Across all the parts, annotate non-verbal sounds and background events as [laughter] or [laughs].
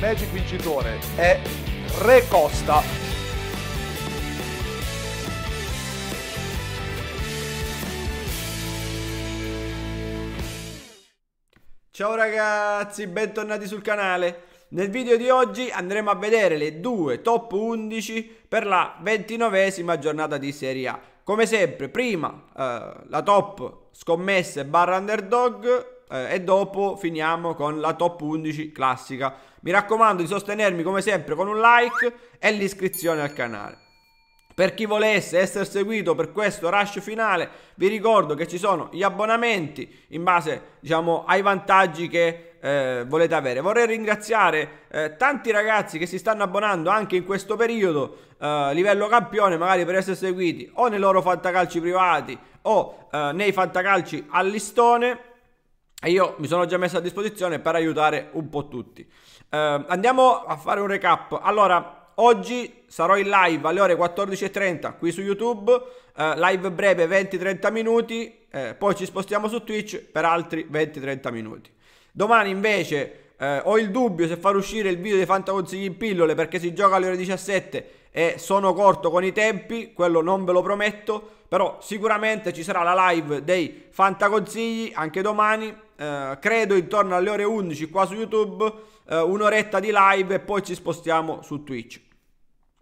Magic vincitore è Re Costa. Ciao ragazzi, bentornati sul canale. Nel video di oggi andremo a vedere le due top 11 per la 29esima giornata di Serie A. Come sempre, prima eh, la top scommesse barra underdog eh, e dopo finiamo con la top 11 classica mi raccomando di sostenermi come sempre con un like e l'iscrizione al canale. Per chi volesse essere seguito per questo rush finale, vi ricordo che ci sono gli abbonamenti in base diciamo, ai vantaggi che eh, volete avere. Vorrei ringraziare eh, tanti ragazzi che si stanno abbonando anche in questo periodo, eh, livello campione, magari per essere seguiti o nei loro fantacalci privati o eh, nei fantacalci all'istone e io mi sono già messo a disposizione per aiutare un po' tutti. Eh, andiamo a fare un recap. Allora, oggi sarò in live alle ore 14.30 qui su YouTube, eh, live breve 20-30 minuti, eh, poi ci spostiamo su Twitch per altri 20-30 minuti. Domani invece eh, ho il dubbio se far uscire il video dei Fantaconsigli in pillole perché si gioca alle ore 17 e sono corto con i tempi, quello non ve lo prometto, però sicuramente ci sarà la live dei Fantaconsigli anche domani eh, credo intorno alle ore 11 qua su YouTube, eh, un'oretta di live e poi ci spostiamo su Twitch.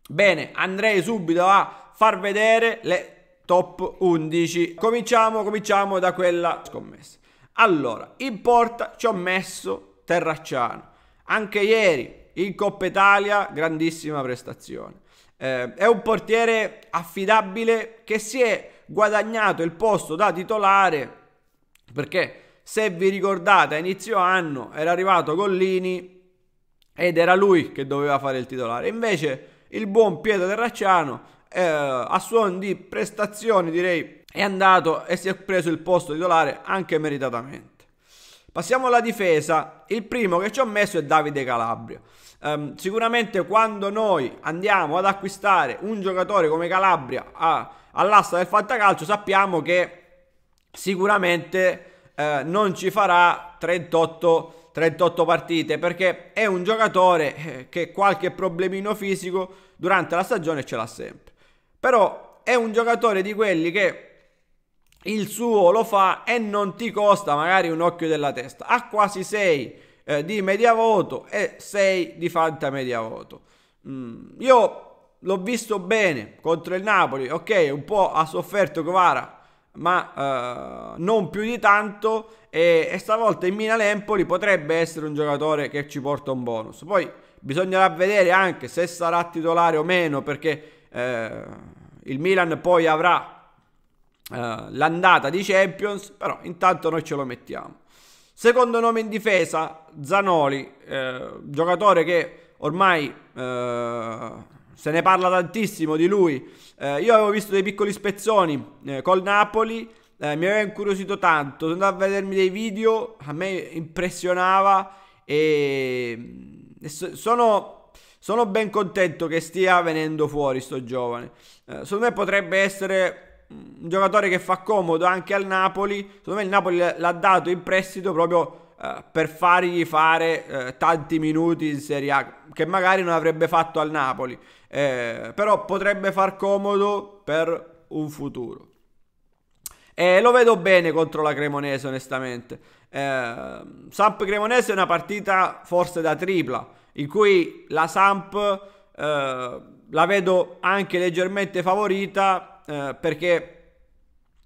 Bene, andrei subito a far vedere le top 11. Cominciamo, cominciamo da quella scommessa. Allora, in porta ci ho messo Terracciano. Anche ieri in Coppa Italia, grandissima prestazione. Eh, è un portiere affidabile che si è guadagnato il posto da titolare perché se vi ricordate a inizio anno era arrivato Collini ed era lui che doveva fare il titolare. Invece il buon Pietro Terracciano eh, a suon di prestazioni direi è andato e si è preso il posto titolare anche meritatamente. Passiamo alla difesa. Il primo che ci ho messo è Davide Calabria. Um, sicuramente quando noi andiamo ad acquistare un giocatore come Calabria a, all'asta del fantacalcio sappiamo che sicuramente eh, non ci farà 38 38 partite perché è un giocatore eh, che qualche problemino fisico durante la stagione ce l'ha sempre. Però è un giocatore di quelli che il suo lo fa e non ti costa magari un occhio della testa. Ha quasi 6 eh, di media voto e 6 di fanta media voto. Mm, io l'ho visto bene contro il Napoli, ok, un po' ha sofferto Guevara ma eh, non più di tanto e, e stavolta in Milan Empoli potrebbe essere un giocatore che ci porta un bonus. Poi bisognerà vedere anche se sarà titolare o meno perché eh, il Milan poi avrà eh, l'andata di Champions, però intanto noi ce lo mettiamo. Secondo nome in difesa, Zanoli, eh, giocatore che ormai eh, se ne parla tantissimo di lui. Eh, io avevo visto dei piccoli spezzoni eh, col Napoli, eh, mi aveva incuriosito tanto, sono andato a vedermi dei video, a me impressionava e, e sono, sono, ben contento che stia venendo fuori sto giovane. Eh, secondo me potrebbe essere un giocatore che fa comodo anche al Napoli, secondo me il Napoli l'ha dato in prestito proprio eh, per fargli fare eh, tanti minuti in Serie A che magari non avrebbe fatto al Napoli, eh, però potrebbe far comodo per un futuro. E lo vedo bene contro la Cremonese, onestamente. Eh, Samp Cremonese è una partita forse da tripla, in cui la Samp eh, la vedo anche leggermente favorita eh, perché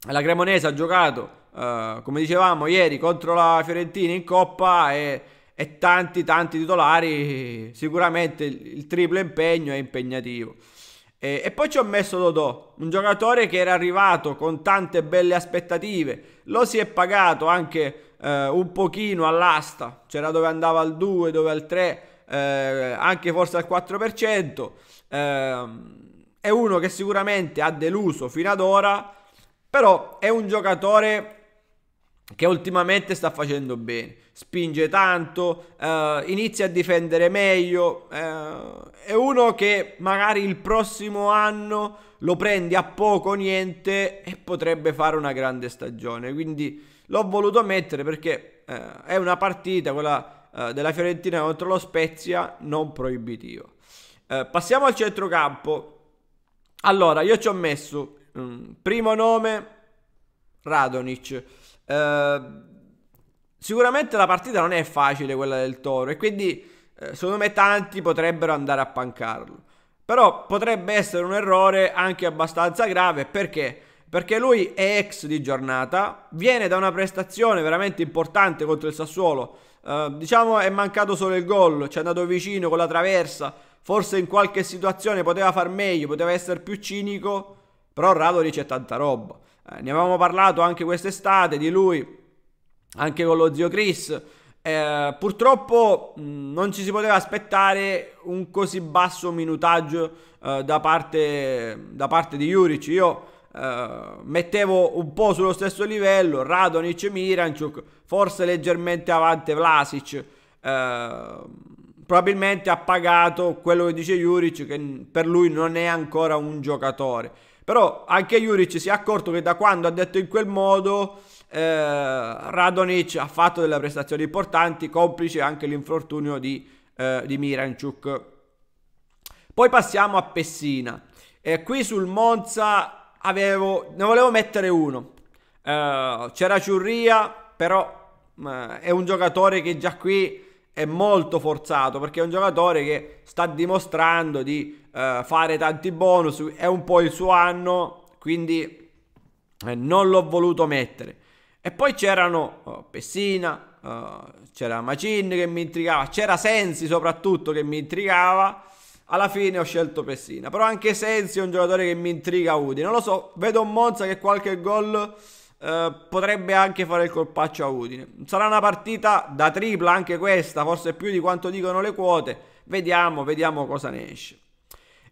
la Cremonese ha giocato eh, come dicevamo ieri, contro la Fiorentina in Coppa e, e tanti, tanti titolari, sicuramente il triplo impegno è impegnativo. E, e, poi ci ho messo Dodò, un giocatore che era arrivato con tante belle aspettative, lo si è pagato anche eh, un pochino all'asta, c'era dove andava al 2, dove al 3, eh, anche forse al 4%, eh, è uno che sicuramente ha deluso fino ad ora, però è un giocatore che ultimamente sta facendo bene, spinge tanto, eh, inizia a difendere meglio, eh, è uno che magari il prossimo anno lo prendi a poco o niente e potrebbe fare una grande stagione, quindi l'ho voluto mettere perché eh, è una partita, quella eh, della Fiorentina contro lo Spezia, non proibitiva. Eh, passiamo al centrocampo, allora io ci ho messo mh, mm, primo nome Radonic. Ehm, sicuramente la partita non è facile quella del Toro e quindi eh, secondo me tanti potrebbero andare a pancarlo. Però potrebbe essere un errore anche abbastanza grave perché? Perché lui è ex di giornata, viene da una prestazione veramente importante contro il Sassuolo. Eh, diciamo è mancato solo il gol, ci è andato vicino con la traversa, forse in qualche situazione poteva far meglio, poteva essere più cinico, però Radoric c'è tanta roba eh, ne avevamo parlato anche quest'estate di lui, anche con lo zio Chris. Eh, purtroppo mh, mm, non ci si poteva aspettare un così basso minutaggio eh, da, parte, da, parte, di Juric. Io eh, mettevo un po' sullo stesso livello Radonic e Miranchuk, forse leggermente avanti Vlasic eh, probabilmente ha pagato quello che dice Juric che per lui non è ancora un giocatore però anche Juric si è accorto che da quando ha detto in quel modo eh, Radonic ha fatto delle prestazioni importanti, complice anche l'infortunio di, eh, di Miranchuk. Poi passiamo a Pessina. Eh, qui sul Monza avevo, ne volevo mettere uno. Eh, c'era Ciurria, però mm, è un giocatore che già qui è molto forzato perché è un giocatore che sta dimostrando di eh, fare tanti bonus, è un po' il suo anno, quindi eh, non l'ho voluto mettere. E poi c'erano oh, Pessina, oh, c'era Macin che mi intrigava, c'era Sensi soprattutto che mi intrigava. Alla fine ho scelto Pessina, però anche Sensi è un giocatore che mi intriga Udi. Non lo so, vedo un Monza che qualche gol eh, potrebbe anche fare il colpaccio a Udine. Sarà una partita da tripla anche questa, forse più di quanto dicono le quote. Vediamo, vediamo cosa ne esce.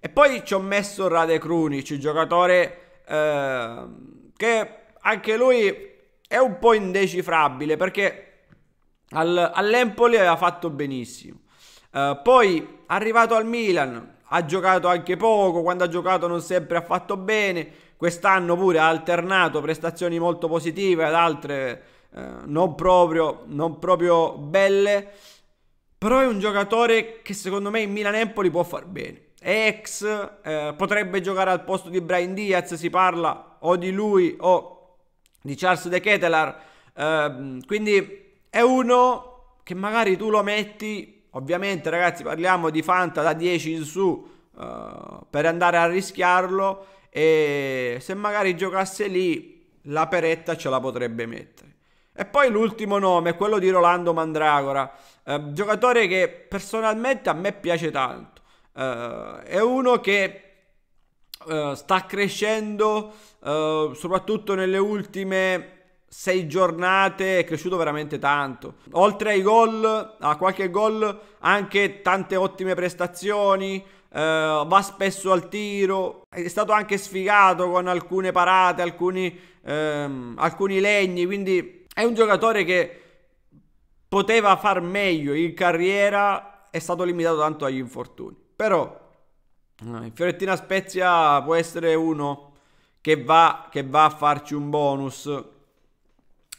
E poi ci ho messo Rade Krunic, giocatore eh, che anche lui è un po' indecifrabile perché al, all'Empoli aveva fatto benissimo. Uh, poi arrivato al Milan ha giocato anche poco, quando ha giocato non sempre ha fatto bene, quest'anno pure ha alternato prestazioni molto positive ad altre eh, non, proprio, non proprio belle, però è un giocatore che secondo me in Milan-Empoli può far bene. È ex, eh, potrebbe giocare al posto di Brian Diaz, si parla o di lui o di Charles De Ketelar, eh, quindi è uno che magari tu lo metti, ovviamente ragazzi parliamo di Fanta da 10 in su, Uh, per andare a rischiarlo e se magari giocasse lì la peretta ce la potrebbe mettere. E poi l'ultimo nome è quello di Rolando Mandragora, eh, giocatore che personalmente a me piace tanto. Eh, è uno che eh, sta crescendo eh, soprattutto nelle ultime sei giornate è cresciuto veramente tanto. Oltre ai gol, a qualche gol, anche tante ottime prestazioni, Uh, va spesso al tiro, è stato anche sfigato con alcune parate, alcuni, um, alcuni legni, quindi è un giocatore che poteva far meglio in carriera, è stato limitato tanto agli infortuni. Però in eh, Fiorentina Spezia può essere uno che va, che va a farci un bonus.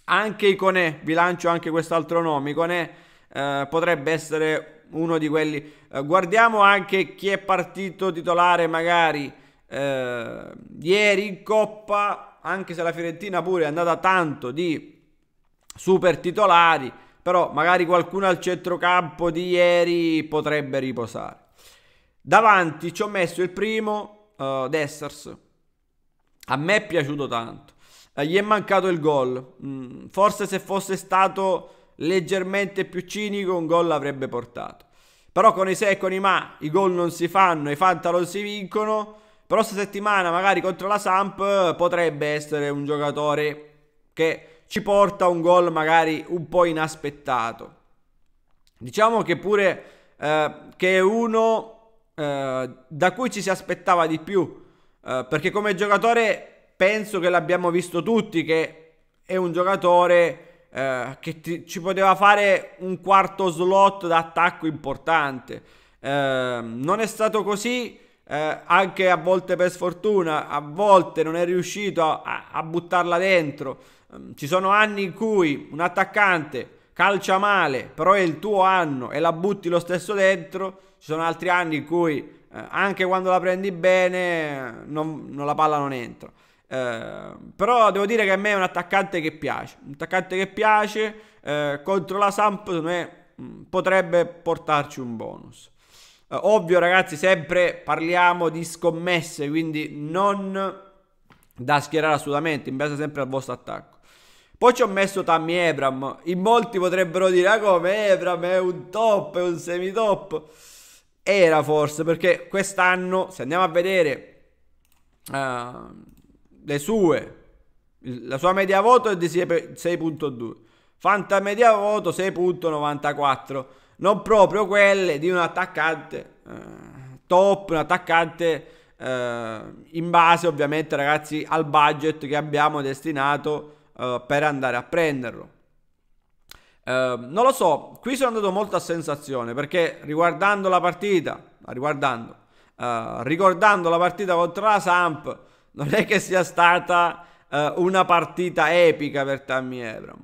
Anche Iconè, vi lancio anche quest'altro nome, Iconè eh, potrebbe essere uno di quelli. Eh, guardiamo anche chi è partito titolare magari eh, ieri in Coppa, anche se la Fiorentina pure è andata tanto di super titolari, però magari qualcuno al centrocampo di ieri potrebbe riposare. Davanti ci ho messo il primo, uh, Dessers. A me è piaciuto tanto. Uh, gli è mancato il gol. Mm, forse se fosse stato leggermente più cinico un gol l'avrebbe portato. Però con i se e con i ma i gol non si fanno, i Fanta non si vincono. Però sta settimana magari contro la Samp potrebbe essere un giocatore che ci porta un gol magari un po' inaspettato. Diciamo che pure eh, che è uno eh, da cui ci si aspettava di più, eh, perché come giocatore penso che l'abbiamo visto tutti che è un giocatore eh, che ti, ci poteva fare un quarto slot d'attacco importante. Eh, non è stato così, eh, anche a volte per sfortuna, a volte non è riuscito a, a buttarla dentro. Ehm, ci sono anni in cui un attaccante calcia male, però è il tuo anno e la butti lo stesso dentro. Ci sono altri anni in cui eh, anche quando la prendi bene non, non la palla non entra. Ehm, però devo dire che a me è un attaccante che piace, un attaccante che piace eh, contro la Samp me mm, potrebbe portarci un bonus. Eh, ovvio ragazzi, sempre parliamo di scommesse, quindi non da schierare assolutamente, in base sempre al vostro attacco. Poi ci ho messo Tammy Ebram, in molti potrebbero dire ah come Ebram è un top, è un semi-top. Era forse perché quest'anno, se andiamo a vedere... Uh, le sue, la sua media voto è di 6.2, Fanta media voto 6.94, non proprio quelle di un attaccante eh, top, un attaccante eh, in base ovviamente ragazzi al budget che abbiamo destinato eh, per andare a prenderlo. Eh, non lo so, qui sono andato molto a sensazione perché riguardando la partita, riguardando, eh, ricordando la partita contro la Samp, non è che sia stata eh, una partita epica per Tammy Abram.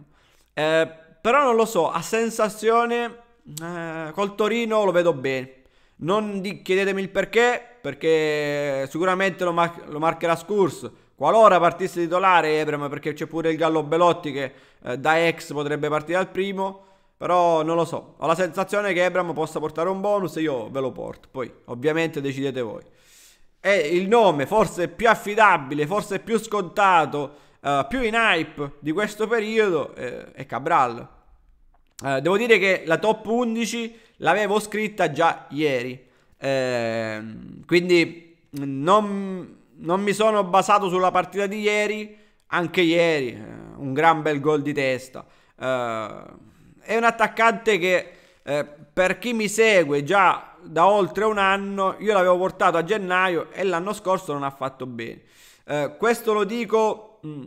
Eh, però non lo so, a sensazione eh, col Torino lo vedo bene. Non di, chiedetemi il perché, perché sicuramente lo, mar- lo marcherà Scurs. Qualora partisse titolare Ebram, perché c'è pure il Gallo Belotti che eh, da ex potrebbe partire al primo. Però non lo so, ho la sensazione che Ebram possa portare un bonus e io ve lo porto. Poi ovviamente decidete voi è il nome forse più affidabile, forse più scontato, eh, più in hype di questo periodo eh, è Cabral. Eh, devo dire che la top 11 l'avevo scritta già ieri, ehm, quindi non, non, mi sono basato sulla partita di ieri, anche ieri eh, un gran bel gol di testa. Eh, è un attaccante che eh, per chi mi segue già da oltre un anno, io l'avevo portato a gennaio e l'anno scorso non ha fatto bene. Eh, questo lo dico mh, mm,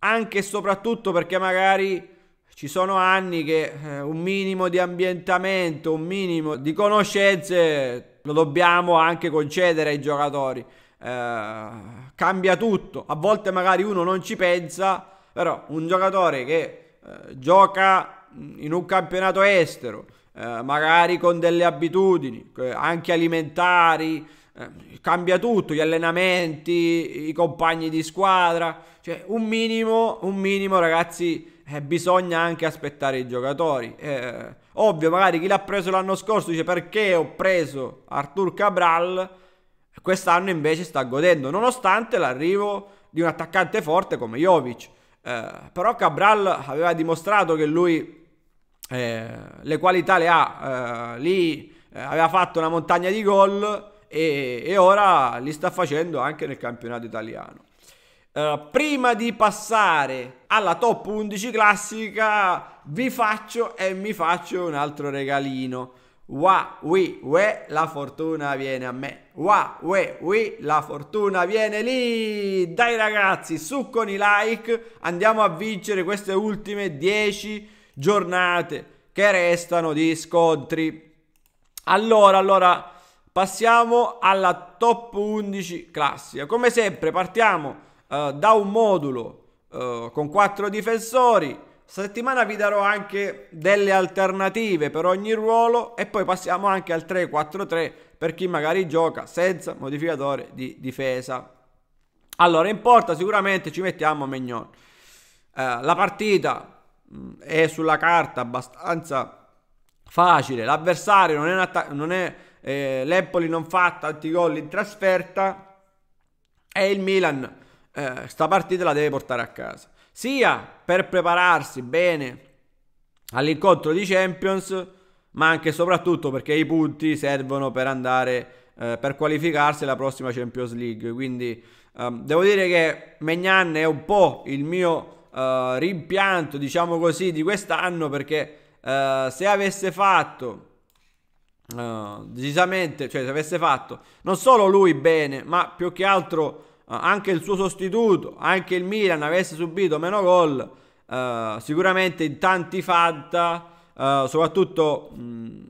anche e soprattutto perché magari ci sono anni che eh, un minimo di ambientamento, un minimo di conoscenze lo dobbiamo anche concedere ai giocatori. Eh, cambia tutto, a volte magari uno non ci pensa, però un giocatore che eh, gioca mm, in un campionato estero, eh, magari con delle abitudini, anche alimentari, eh, cambia tutto, gli allenamenti, i compagni di squadra, cioè un minimo, un minimo ragazzi, eh, bisogna anche aspettare i giocatori. Eh, ovvio, magari chi l'ha preso l'anno scorso dice perché ho preso Artur Cabral, quest'anno invece sta godendo, nonostante l'arrivo di un attaccante forte come Jovic. Eh, però Cabral aveva dimostrato che lui eh, le qualità le ha, eh, lì eh, aveva fatto una montagna di gol e, e, ora li sta facendo anche nel campionato italiano. Eh, prima di passare alla top 11 classica vi faccio e mi faccio un altro regalino. Wa, wi, we, la fortuna viene a me. Wa, we, we, la fortuna viene lì. Dai ragazzi, su con i like. Andiamo a vincere queste ultime 10 giornate che restano di scontri. Allora, allora, passiamo alla top 11 classica. Come sempre, partiamo eh, da un modulo eh, con quattro difensori. Settimana vi darò anche delle alternative per ogni ruolo e poi passiamo anche al 3-4-3 per chi magari gioca senza modificatore di difesa. Allora, in porta sicuramente ci mettiamo Mignon. Eh, la partita Mm, è sulla carta abbastanza facile. L'avversario non è, atta- non è eh, l'Empoli non fa tanti gol in trasferta e il Milan eh, sta partita la deve portare a casa. Sia per prepararsi bene all'incontro di Champions, ma anche e soprattutto perché i punti servono per andare eh, per qualificarsi alla prossima Champions League. Quindi ehm, devo dire che Megnan è un po' il mio uh, rimpianto, diciamo così, di quest'anno perché uh, se avesse fatto uh, decisamente, cioè se avesse fatto non solo lui bene, ma più che altro anche il suo sostituto, anche il Milan avesse subito meno gol, sicuramente in tanti fanta, soprattutto mh,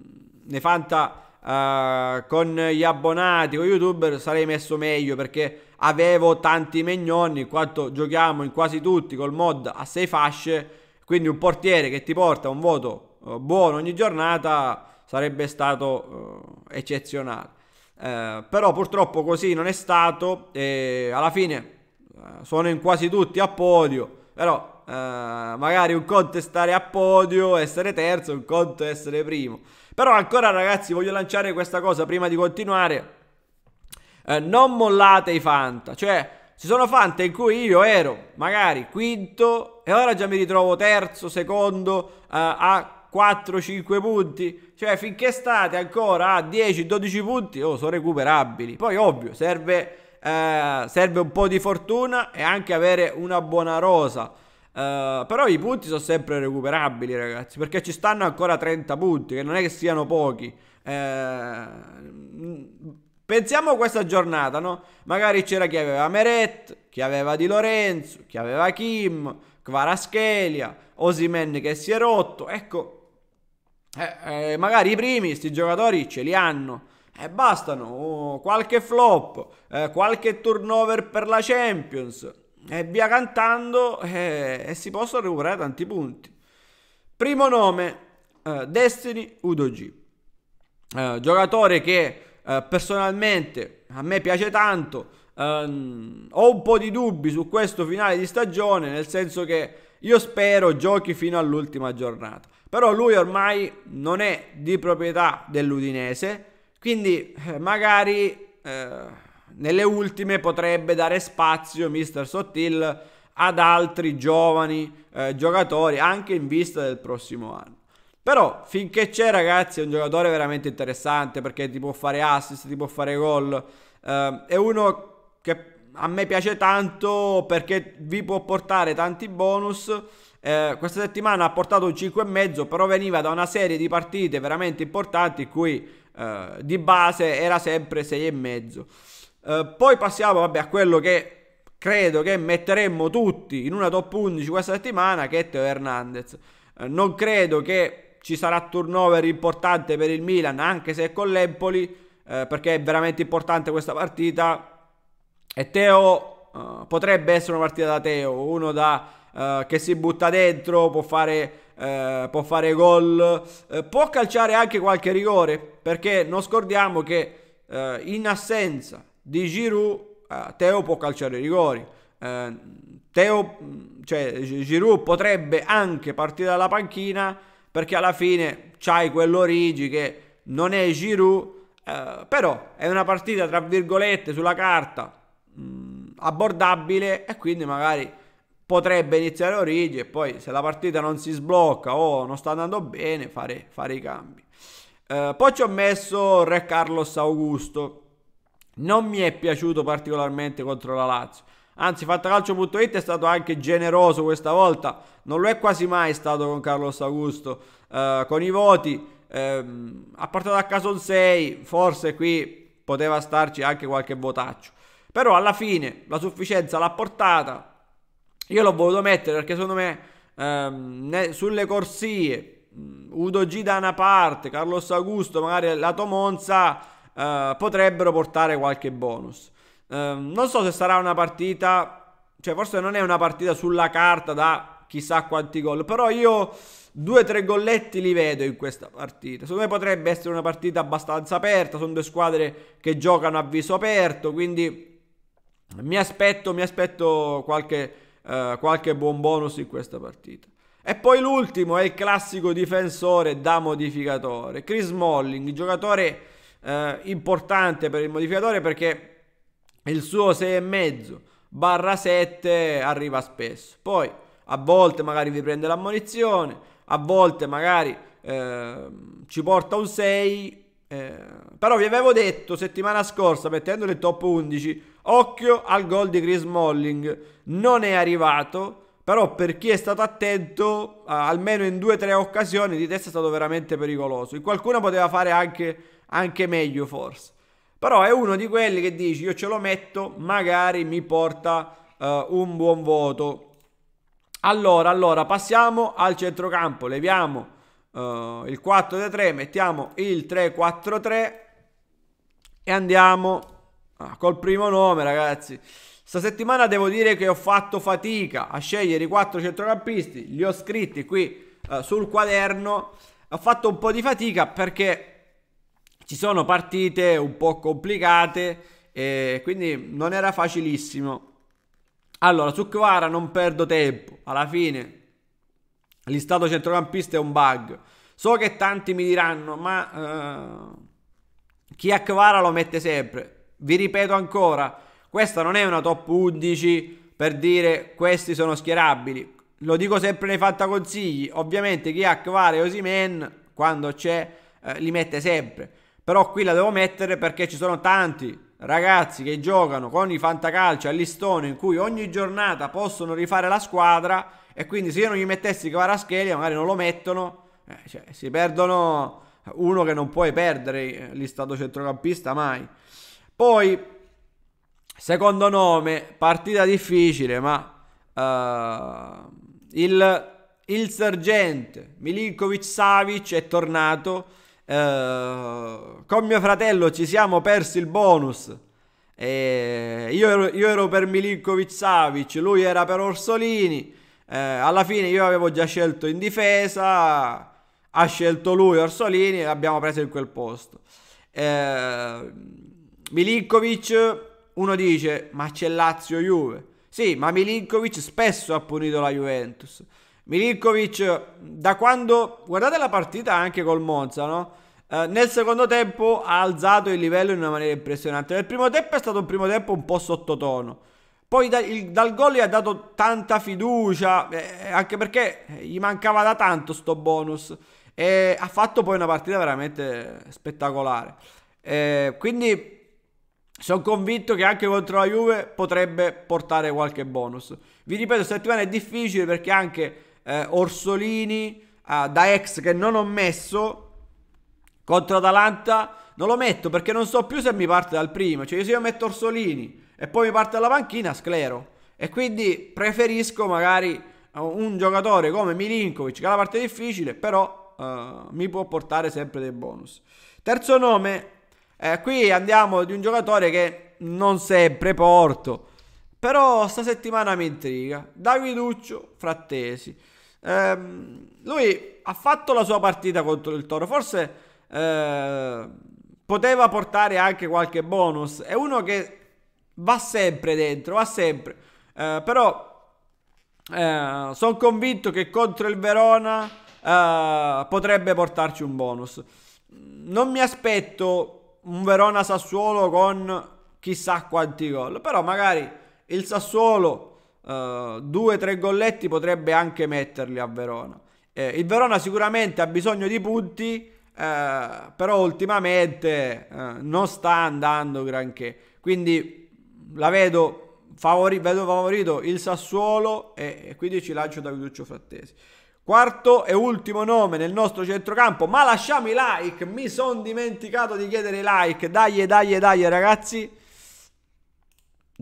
nei fanta con gli abbonati, con youtuber sarei messo meglio perché avevo tanti megnoni, in quanto giochiamo in quasi tutti col mod a 6 fasce, quindi un portiere che ti porta un voto eh, buono ogni giornata sarebbe stato eh, eccezionale. Eh, però purtroppo così non è stato e alla fine eh, sono in quasi tutti a podio, però eh, magari un conto è stare a podio, essere terzo, un conto è essere primo. Però ancora ragazzi voglio lanciare questa cosa prima di continuare eh, non mollate i Fanta, cioè ci sono Fanta in cui io ero magari quinto e ora già mi ritrovo terzo, secondo eh, a 4-5 punti, cioè finché state ancora a 10-12 punti oh, sono recuperabili, poi ovvio serve, eh, serve un po' di fortuna e anche avere una buona rosa. Uh, però i punti sono sempre recuperabili, ragazzi. Perché ci stanno ancora 30 punti, che non è che siano pochi. Uh, Pensiamo a questa giornata, no? Magari c'era chi aveva Meret, chi aveva Di Lorenzo, chi aveva Kim, Kvaraschelia, Osimen che si è rotto. Ecco, eh, eh, magari i primi, questi giocatori ce li hanno. E eh, bastano oh, qualche flop, eh, qualche turnover per la Champions. E eh, via cantando eh, e si possono recuperare tanti punti. Primo nome, Destiny Udogi. giocatore che eh, personalmente a me piace tanto, ehm, ho un po' di dubbi su questo finale di stagione, nel senso che io spero giochi fino all'ultima giornata. Però lui ormai non è di proprietà dell'Udinese, quindi eh, magari eh, nelle ultime potrebbe dare spazio Mister Sottil ad altri giovani eh, giocatori anche in vista del prossimo anno. Però finché c'è ragazzi è un giocatore veramente interessante perché ti può fare assist, ti può fare gol. Eh, è uno che a me piace tanto perché vi può portare tanti bonus. Eh, questa settimana ha portato un 5,5 però veniva da una serie di partite veramente importanti in cui eh, di base era sempre 6,5. Eh, poi passiamo vabbè, a quello che credo che metteremmo tutti in una top 11 questa settimana che è Teo Hernandez. Eh, non credo che ci sarà turnover importante per il Milan, anche se è con l'Empoli, eh, perché è veramente importante questa partita. E Teo eh, potrebbe essere una partita da Teo, uno da, eh, che si butta dentro, può fare... Eh, può fare gol, eh, può calciare anche qualche rigore, perché non scordiamo che eh, in assenza di Giroud, eh, Teo può calciare i rigori. Eh, Teo, cioè Giroud potrebbe anche partire dalla panchina perché alla fine c'hai quell'Origi che non è Giroud, eh, però è una partita tra virgolette sulla carta mh, mm, abbordabile e quindi magari potrebbe iniziare Origi e poi se la partita non si sblocca o non sta andando bene fare, fare i cambi. Eh, poi ci ho messo Re Carlos Augusto, non mi è piaciuto particolarmente contro la Lazio Anzi, Fantacalcio.it è stato anche generoso questa volta, non lo è quasi mai stato con Carlos Augusto, eh, con i voti. Ehm, a partire da caso un 6, forse qui poteva starci anche qualche votaccio. Però alla fine la sufficienza l'ha portata. Io l'ho voluto mettere perché secondo me ehm, ne, sulle corsie, mm, Udo G da una parte, Carlos Augusto magari lato Monza, eh, potrebbero portare qualche bonus. Ehm, non so se sarà una partita, cioè forse non è una partita sulla carta da chissà quanti gol, però io due o tre golletti li vedo in questa partita. Secondo me potrebbe essere una partita abbastanza aperta, sono due squadre che giocano a viso aperto, quindi mi aspetto, mi aspetto qualche, eh, qualche buon bonus in questa partita. E poi l'ultimo è il classico difensore da modificatore, Chris Molling, giocatore eh, importante per il modificatore perché il suo 6,5 barra 7 arriva spesso. Poi a volte magari vi prende l'ammonizione, a volte magari eh, ci porta un 6. Eh, però vi avevo detto settimana scorsa, mettendo in top 11, occhio al gol di Chris Molling. Non è arrivato, però per chi è stato attento, eh, almeno in 2-3 occasioni di testa è stato veramente pericoloso. In qualcuna poteva fare anche, anche meglio forse. Però è uno di quelli che dici io ce lo metto, magari mi porta uh, un buon voto. Allora, allora, passiamo al centrocampo, leviamo uh, il 4-3, mettiamo il 3-4-3 e andiamo ah, col primo nome, ragazzi. Sta settimana devo dire che ho fatto fatica a scegliere i quattro centrocampisti, li ho scritti qui uh, sul quaderno, ho fatto un po' di fatica perché ci sono partite un po' complicate e quindi non era facilissimo. Allora, su Kvara non perdo tempo, alla fine l'istato centrocampista è un bug. So che tanti mi diranno, ma eh, chi a Kvara lo mette sempre. Vi ripeto ancora, questa non è una top 11 per dire questi sono schierabili. Lo dico sempre nei fatta consigli, ovviamente chi ha Kvara e Osimen quando c'è eh, li mette sempre. Però qui la devo mettere perché ci sono tanti ragazzi che giocano con i fantacalci a listone in cui ogni giornata possono rifare la squadra e quindi se io non gli mettessi Cavaraschelia magari non lo mettono, eh, cioè, si perdono uno che non puoi perdere eh, listato centrocampista mai. Poi, secondo nome, partita difficile, ma uh, il, il sergente Milinkovic Savic è tornato eh, con mio fratello ci siamo persi il bonus. Eh, io, ero, io, ero, per Milinkovic Savic, lui era per Orsolini. Eh, alla fine io avevo già scelto in difesa, ha scelto lui Orsolini e l'abbiamo preso in quel posto. Eh, Milinkovic, uno dice, ma c'è Lazio-Juve. Sì, ma Milinkovic spesso ha punito la Juventus. Milinkovic, da quando guardate la partita anche col Monza, no? Eh, nel secondo tempo ha alzato il livello in una maniera impressionante. Nel primo tempo è stato un primo tempo un po' sottotono. Poi da, il, dal gol gli ha dato tanta fiducia, eh, anche perché gli mancava da tanto sto bonus. E ha fatto poi una partita veramente spettacolare. Eh, quindi sono convinto che anche contro la Juve potrebbe portare qualche bonus. Vi ripeto, settimana è difficile perché anche eh, Orsolini ah, da ex che non ho messo contro Atalanta. Non lo metto perché non so più se mi parte dal primo. Cioè, se io metto Orsolini e poi mi parte dalla panchina, sclero. E quindi preferisco magari eh, un giocatore come Milinkovic, che è la parte difficile, però eh, mi può portare sempre dei bonus. Terzo nome, eh, qui andiamo di un giocatore che non sempre porto, però sta settimana mi intriga. Daviduccio Frattesi. Ehm, lui ha fatto la sua partita contro il Toro, forse eh, poteva portare anche qualche bonus. È uno che va sempre dentro, va sempre. Eh, però eh, sono convinto che contro il Verona eh, potrebbe portarci un bonus. Non mi aspetto un Verona Sassuolo con chissà quanti gol, però magari il Sassuolo eh, due o tre golletti potrebbe anche metterli a Verona. Eh, il Verona sicuramente ha bisogno di punti, eh, però ultimamente eh, non sta andando granché. Quindi la vedo, favori- vedo favorito il Sassuolo e, e quindi ci lancio da Daviduccio Frattesi. Quarto e ultimo nome nel nostro centrocampo, ma lasciamo i like, mi sono dimenticato di chiedere i like, dai, dai, dai ragazzi.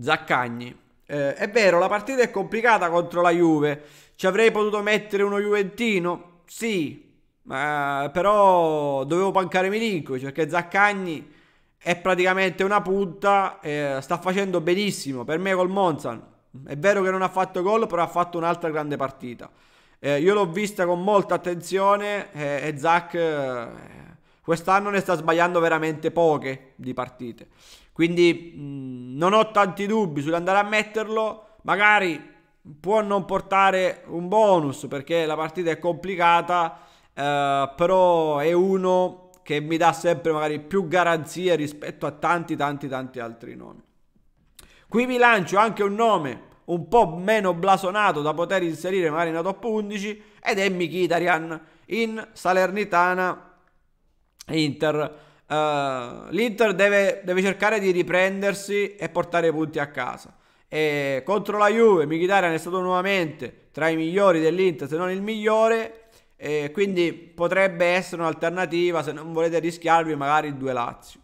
Zaccagni. Eh, è vero, la partita è complicata contro la Juve. Ci avrei potuto mettere uno Juventino? Sì, ma però dovevo pancare Milinkovic perché Zaccagni è praticamente una punta, eh, sta facendo benissimo per me col Monzan. È vero che non ha fatto gol, però ha fatto un'altra grande partita. Eh, io l'ho vista con molta attenzione eh, e Zac eh, quest'anno ne sta sbagliando veramente poche di partite. Quindi mh, mm, non ho tanti dubbi sull'andare a metterlo, magari può non portare un bonus perché la partita è complicata, eh, però è uno che mi dà sempre magari più garanzie rispetto a tanti tanti tanti altri nomi. Qui vi lancio anche un nome un po' meno blasonato da poter inserire magari in una top 11 ed è Mkhitaryan in Salernitana Inter Uh, L'Inter deve, deve, cercare di riprendersi e portare i punti a casa. E contro la Juve, Mkhitaryan è stato nuovamente tra i migliori dell'Inter, se non il migliore. E quindi potrebbe essere un'alternativa se non volete rischiarvi magari il due Lazio.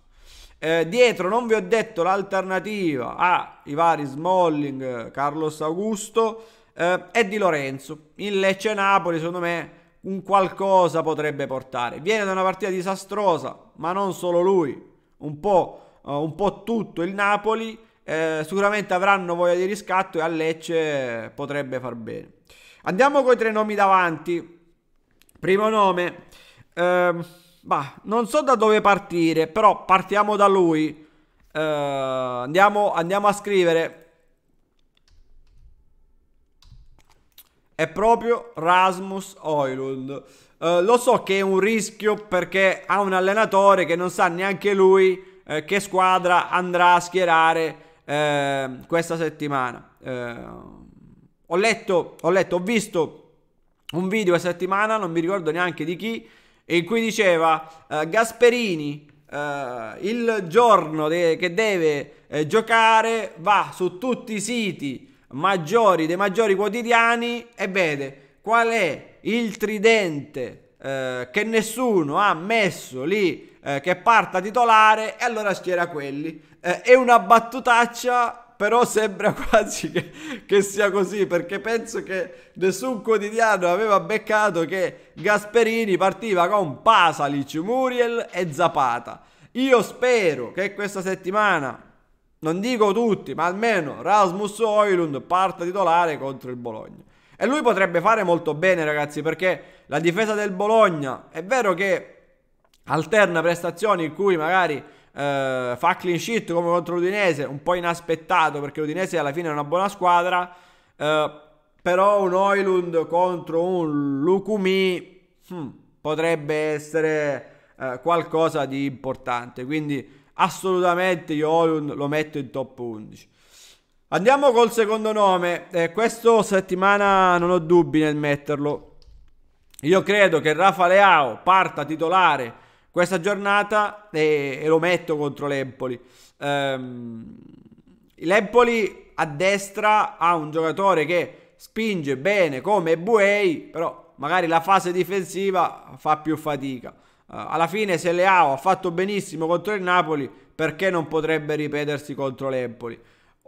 Eh, dietro non vi ho detto l'alternativa a i vari Smalling, Carlos Augusto eh, e Di Lorenzo. In Lecce Napoli, secondo me, un qualcosa potrebbe portare. Viene da una partita disastrosa, ma non solo lui, un po', uh, un po tutto il Napoli. Eh, sicuramente avranno voglia di riscatto e a Lecce potrebbe far bene. Andiamo con i tre nomi davanti. Primo nome, eh, bah, non so da dove partire, però partiamo da lui. Eh, andiamo, andiamo a scrivere è proprio Rasmus Oilund. Eh, lo so che è un rischio perché ha un allenatore che non sa neanche lui eh, che squadra andrà a schierare eh, questa settimana. Eh, ho letto, ho letto, ho visto un video a settimana, non mi ricordo neanche di chi, in cui diceva eh, Gasperini eh, il giorno de- che deve giocare va su tutti i siti maggiori dei maggiori quotidiani e vede qual è il tridente eh, che nessuno ha messo lì eh, che parta titolare e allora schiera quelli. Eh, è una battutaccia però sembra [laughs] quasi che, che, sia così perché penso che nessun quotidiano aveva beccato che Gasperini partiva con Pasalic, Muriel e Zapata. Io spero che questa settimana non dico tutti, ma almeno Rasmus Oilund parte titolare contro il Bologna. E lui potrebbe fare molto bene, ragazzi, perché la difesa del Bologna è vero che alterna prestazioni in cui magari eh, fa clean sheet come contro l'Udinese, un po' inaspettato perché l'Udinese alla fine è una buona squadra, eh, però un Oilund contro un Lukumi hmm, potrebbe essere eh, qualcosa di importante. Quindi assolutamente io Olun lo metto in top 11. Andiamo col secondo nome, eh, questo settimana non ho dubbi nel metterlo. Io credo che Rafa Leao parta titolare questa giornata e, e lo metto contro l'Empoli. Ehm, L'Empoli a destra ha un giocatore che spinge bene come Buei, però magari la fase difensiva fa più fatica. Eh, alla fine se Leao ha fatto benissimo contro il Napoli, perché non potrebbe ripetersi contro l'Empoli?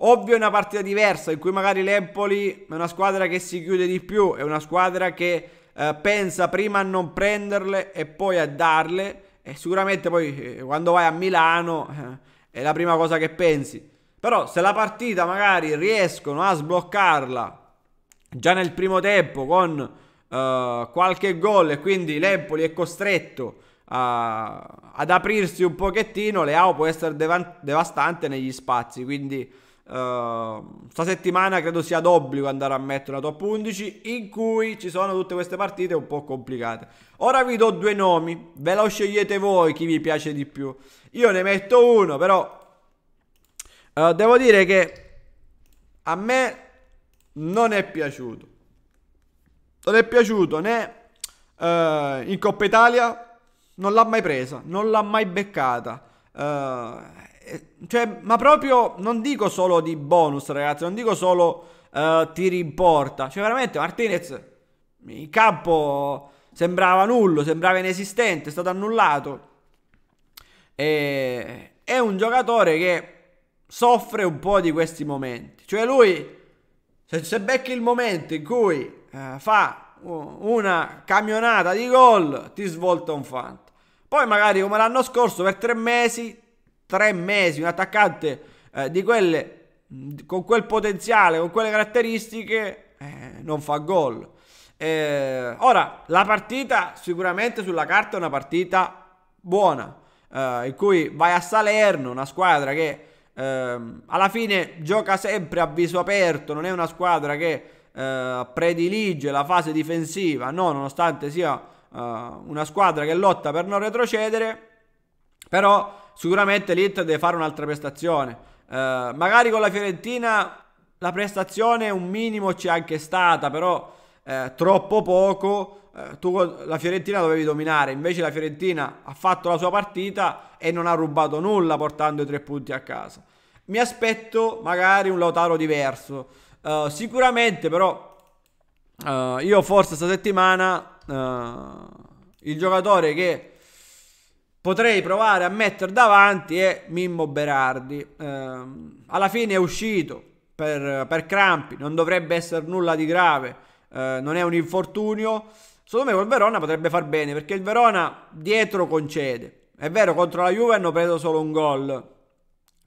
Ovvio è una partita diversa in cui magari l'Empoli è una squadra che si chiude di più, è una squadra che eh, pensa prima a non prenderle e poi a darle e sicuramente poi eh, quando vai a Milano eh, è la prima cosa che pensi. Però se la partita magari riescono a sbloccarla già nel primo tempo con eh, qualche gol e quindi l'Empoli è costretto ad aprirsi un pochettino, Leao può essere devan- devastante negli spazi, quindi... Uh, sta settimana credo sia d'obbligo andare a mettere una top 11 in cui ci sono tutte queste partite un po' complicate. Ora vi do due nomi, ve lo scegliete voi chi vi piace di più. Io ne metto uno, però uh, devo dire che a me non è piaciuto. Non è piaciuto né uh, in Coppa Italia non l'ha mai presa, non l'ha mai beccata. Uh, cioè, ma proprio non dico solo di bonus, ragazzi, non dico solo uh, tiri in porta. Cioè, veramente Martinez in campo sembrava nullo, sembrava inesistente, è stato annullato. E, è un giocatore che soffre un po' di questi momenti. Cioè, lui se, se becchi il momento in cui uh, fa una camionata di gol, ti svolta un fan. Poi magari come l'anno scorso per tre mesi, tre mesi, un attaccante eh, di quelle, con quel potenziale, con quelle caratteristiche, eh, non fa gol. Eh, ora, la partita sicuramente sulla carta è una partita buona, eh, in cui vai a Salerno, una squadra che ehm, alla fine gioca sempre a viso aperto, non è una squadra che eh, predilige la fase difensiva, no, nonostante sia uh, una squadra che lotta per non retrocedere, però sicuramente l'Inter deve fare un'altra prestazione. Uh, magari con la Fiorentina la prestazione un minimo c'è anche stata, però eh, troppo poco. Eh, tu la Fiorentina dovevi dominare, invece la Fiorentina ha fatto la sua partita e non ha rubato nulla portando i tre punti a casa. Mi aspetto magari un Lautaro diverso. Uh, sicuramente però uh, io forse questa settimana uh, il giocatore che potrei provare a mettere davanti è Mimmo Berardi. Uh, alla fine è uscito per, per, crampi, non dovrebbe essere nulla di grave, eh, non è un infortunio. Secondo me col Verona potrebbe far bene perché il Verona dietro concede. È vero, contro la Juve hanno preso solo un gol,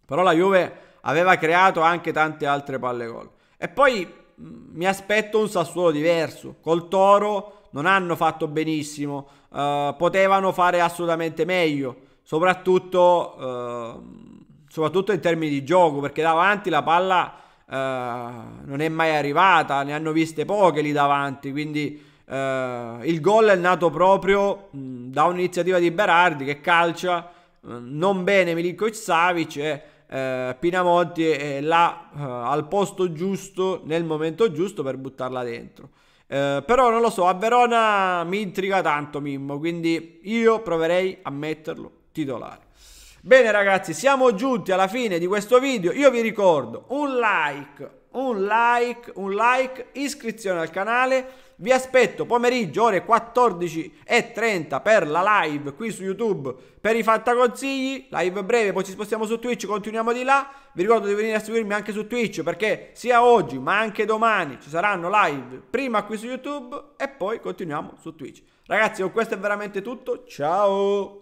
però la Juve aveva creato anche tante altre palle gol. E poi mm, mi aspetto un Sassuolo diverso, col Toro non hanno fatto benissimo, uh, potevano fare assolutamente meglio, soprattutto, uh, soprattutto, in termini di gioco, perché davanti la palla uh, non è mai arrivata, ne hanno viste poche lì davanti, quindi il gol è nato proprio mh, da un'iniziativa di Berardi che calcia non bene Milinkovic Savic e eh, Pinamonti è là al posto giusto, nel momento giusto per buttarla dentro. Eh, però non lo so, a Verona mi intriga tanto Mimmo, quindi io proverei a metterlo titolare. Bene ragazzi, siamo giunti alla fine di questo video. Io vi ricordo un like, un like, un like, iscrizione al canale vi aspetto pomeriggio ore 14.30 per la live qui su YouTube per i fatta consigli, live breve, poi ci spostiamo su Twitch, continuiamo di là. Vi ricordo di venire a seguirmi anche su Twitch perché sia oggi ma anche domani ci saranno live prima qui su YouTube e poi continuiamo su Twitch. Ragazzi, con questo è veramente tutto. Ciao!